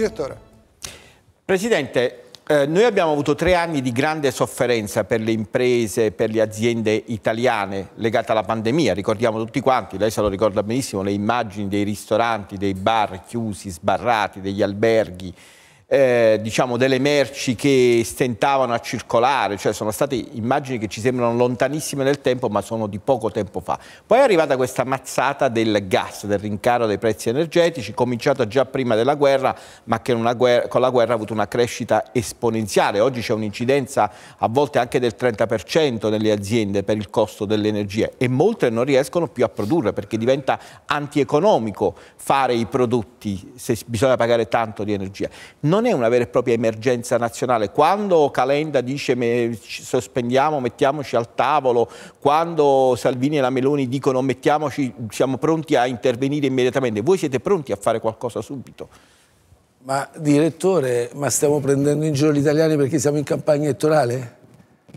Direttore. Presidente, eh, noi abbiamo avuto tre anni di grande sofferenza per le imprese, per le aziende italiane legate alla pandemia, ricordiamo tutti quanti, lei se lo ricorda benissimo, le immagini dei ristoranti, dei bar chiusi, sbarrati, degli alberghi, eh, diciamo, delle merci che stentavano a circolare, cioè sono state immagini che ci sembrano lontanissime nel tempo ma sono di poco tempo fa. Poi è arrivata questa mazzata del gas, del rincaro dei prezzi energetici, cominciato già prima della guerra ma che guerra, con la guerra ha avuto una crescita esponenziale. Oggi c'è un'incidenza a volte anche del 30% nelle aziende per il costo dell'energia e molte non riescono più a produrre perché diventa antieconomico fare i prodotti se bisogna pagare tanto di energia. Non non è una vera e propria emergenza nazionale. Quando Calenda dice me, sospendiamo, mettiamoci al tavolo, quando Salvini e la Meloni dicono mettiamoci, siamo pronti a intervenire immediatamente, voi siete pronti a fare qualcosa subito? Ma direttore, ma stiamo prendendo in giro gli italiani perché siamo in campagna elettorale?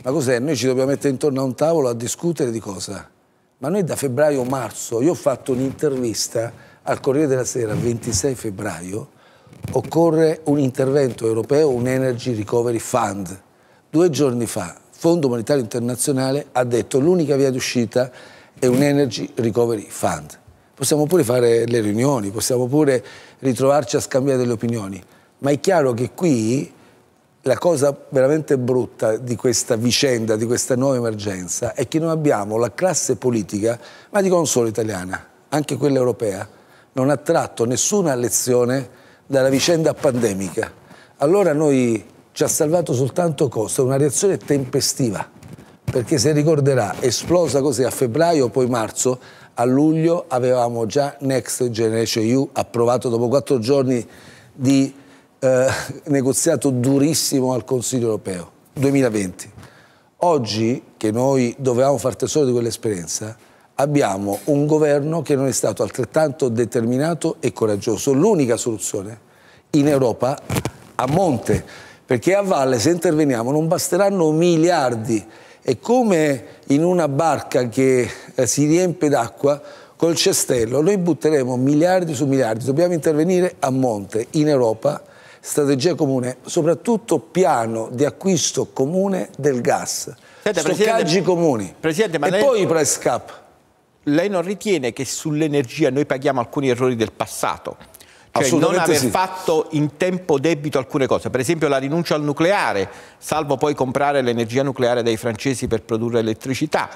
Ma cos'è? Noi ci dobbiamo mettere intorno a un tavolo a discutere di cosa? Ma noi da febbraio-marzo, io ho fatto un'intervista al Corriere della Sera, 26 febbraio, occorre un intervento europeo, un Energy Recovery Fund. Due giorni fa il Fondo Monetario Internazionale ha detto che l'unica via d'uscita è un Energy Recovery Fund. Possiamo pure fare le riunioni, possiamo pure ritrovarci a scambiare delle opinioni, ma è chiaro che qui la cosa veramente brutta di questa vicenda, di questa nuova emergenza, è che noi abbiamo la classe politica, ma dico non solo italiana, anche quella europea, non ha tratto nessuna lezione dalla vicenda pandemica. Allora noi ci ha salvato soltanto Costa, una reazione tempestiva, perché se ricorderà, esplosa così a febbraio, poi marzo, a luglio avevamo già Next Generation EU approvato dopo quattro giorni di eh, negoziato durissimo al Consiglio europeo, 2020. Oggi, che noi dovevamo far tesoro di quell'esperienza, abbiamo un governo che non è stato altrettanto determinato e coraggioso. L'unica soluzione in Europa a monte, perché a valle se interveniamo non basteranno miliardi. È come in una barca che eh, si riempie d'acqua col cestello, noi butteremo miliardi su miliardi, dobbiamo intervenire a monte in Europa, strategia comune, soprattutto piano di acquisto comune del gas, Senta, stoccaggi comuni Presidente, e lei... poi i price cap lei non ritiene che sull'energia noi paghiamo alcuni errori del passato? Cioè non aver sì. fatto in tempo debito alcune cose, per esempio la rinuncia al nucleare, salvo poi comprare l'energia nucleare dai francesi per produrre elettricità.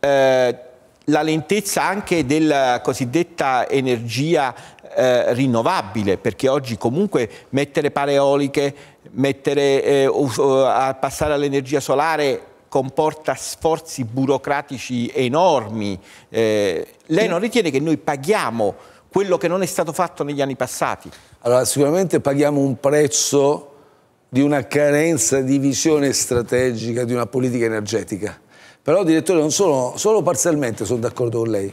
Eh, la lentezza anche della cosiddetta energia eh, rinnovabile, perché oggi comunque mettere pare eoliche, mettere, eh, uh, uh, passare all'energia solare comporta sforzi burocratici enormi. Eh, lei non ritiene che noi paghiamo quello che non è stato fatto negli anni passati? Allora, sicuramente paghiamo un prezzo di una carenza di visione strategica di una politica energetica. Però, direttore, non sono, solo parzialmente sono d'accordo con lei.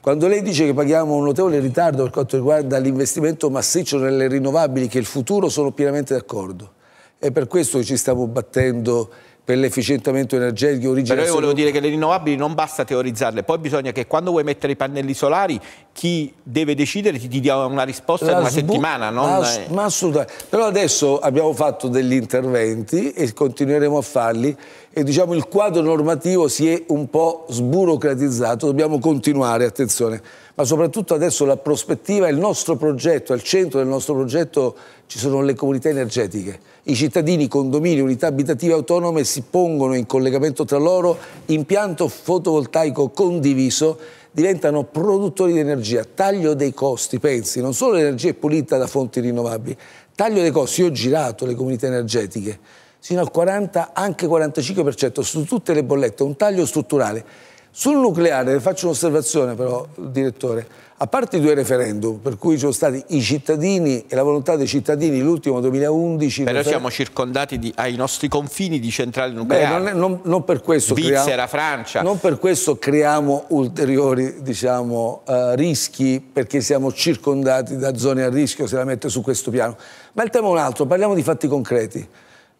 Quando lei dice che paghiamo un notevole ritardo per quanto riguarda l'investimento massiccio nelle rinnovabili, che è il futuro, sono pienamente d'accordo. È per questo che ci stiamo battendo per l'efficientamento energetico originale. Però io volevo dire che le rinnovabili non basta teorizzarle, poi bisogna che quando vuoi mettere i pannelli solari chi deve decidere ti, dia una risposta la in una settimana. Non... Ma assolutamente. Però adesso abbiamo fatto degli interventi e continueremo a farli e diciamo il quadro normativo si è un po' sburocratizzato, dobbiamo continuare, attenzione. Ma soprattutto adesso la prospettiva è il nostro progetto, al centro del nostro progetto ci sono le comunità energetiche. I cittadini, condomini, unità abitative autonome si pongono in collegamento tra loro impianto fotovoltaico condiviso diventano produttori di energia. Taglio dei costi, pensi, non solo l'energia è pulita da fonti rinnovabili, taglio dei costi, io ho girato le comunità energetiche, sino al 40, anche 45% su tutte le bollette, un taglio strutturale sul nucleare faccio un'osservazione però, direttore. A parte i due referendum, per cui ci sono stati i cittadini e la volontà dei cittadini, l'ultimo 2011... Però refer... siamo circondati di, ai nostri confini di centrali nucleari. Beh, non, è, non, non, per questo Svizzera, creiamo, Francia. Non per questo creiamo ulteriori diciamo, uh, rischi, perché siamo circondati da zone a rischio, se la mette su questo piano. Ma il tema è un altro, parliamo di fatti concreti.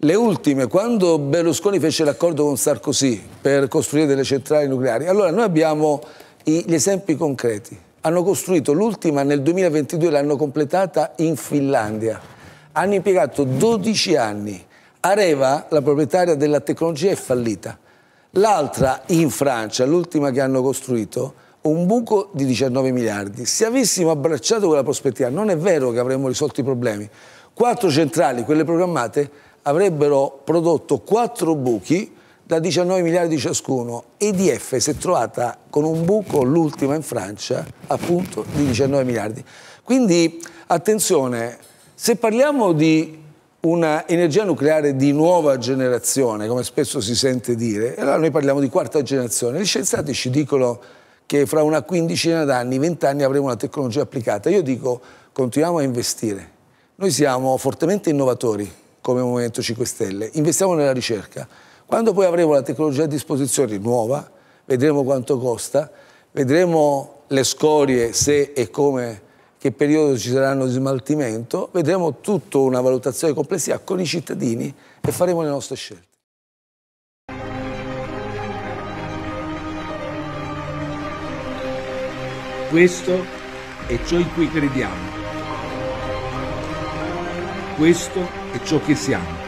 Le ultime, quando Berlusconi fece l'accordo con Sarkozy per costruire delle centrali nucleari, allora noi abbiamo gli esempi concreti. Hanno costruito l'ultima nel 2022, l'hanno completata in Finlandia. Hanno impiegato 12 anni. Areva, la proprietaria della tecnologia, è fallita. L'altra in Francia, l'ultima che hanno costruito, un buco di 19 miliardi. Se avessimo abbracciato quella prospettiva, non è vero che avremmo risolto i problemi. Quattro centrali, quelle programmate, avrebbero prodotto quattro buchi da 19 miliardi ciascuno. EDF si è trovata con un buco, l'ultima in Francia, appunto di 19 miliardi. Quindi attenzione, se parliamo di un'energia nucleare di nuova generazione, come spesso si sente dire, allora noi parliamo di quarta generazione. Gli scienziati ci dicono che fra una quindicina d'anni, vent'anni avremo una tecnologia applicata. Io dico continuiamo a investire. Noi siamo fortemente innovatori, come Movimento 5 Stelle, investiamo nella ricerca. Quando poi avremo la tecnologia a disposizione nuova, vedremo quanto costa, vedremo le scorie, se e come, che periodo ci saranno di smaltimento, vedremo tutta una valutazione complessiva con i cittadini e faremo le nostre scelte. Questo è ciò in cui crediamo. Questo è e ciò che siamo.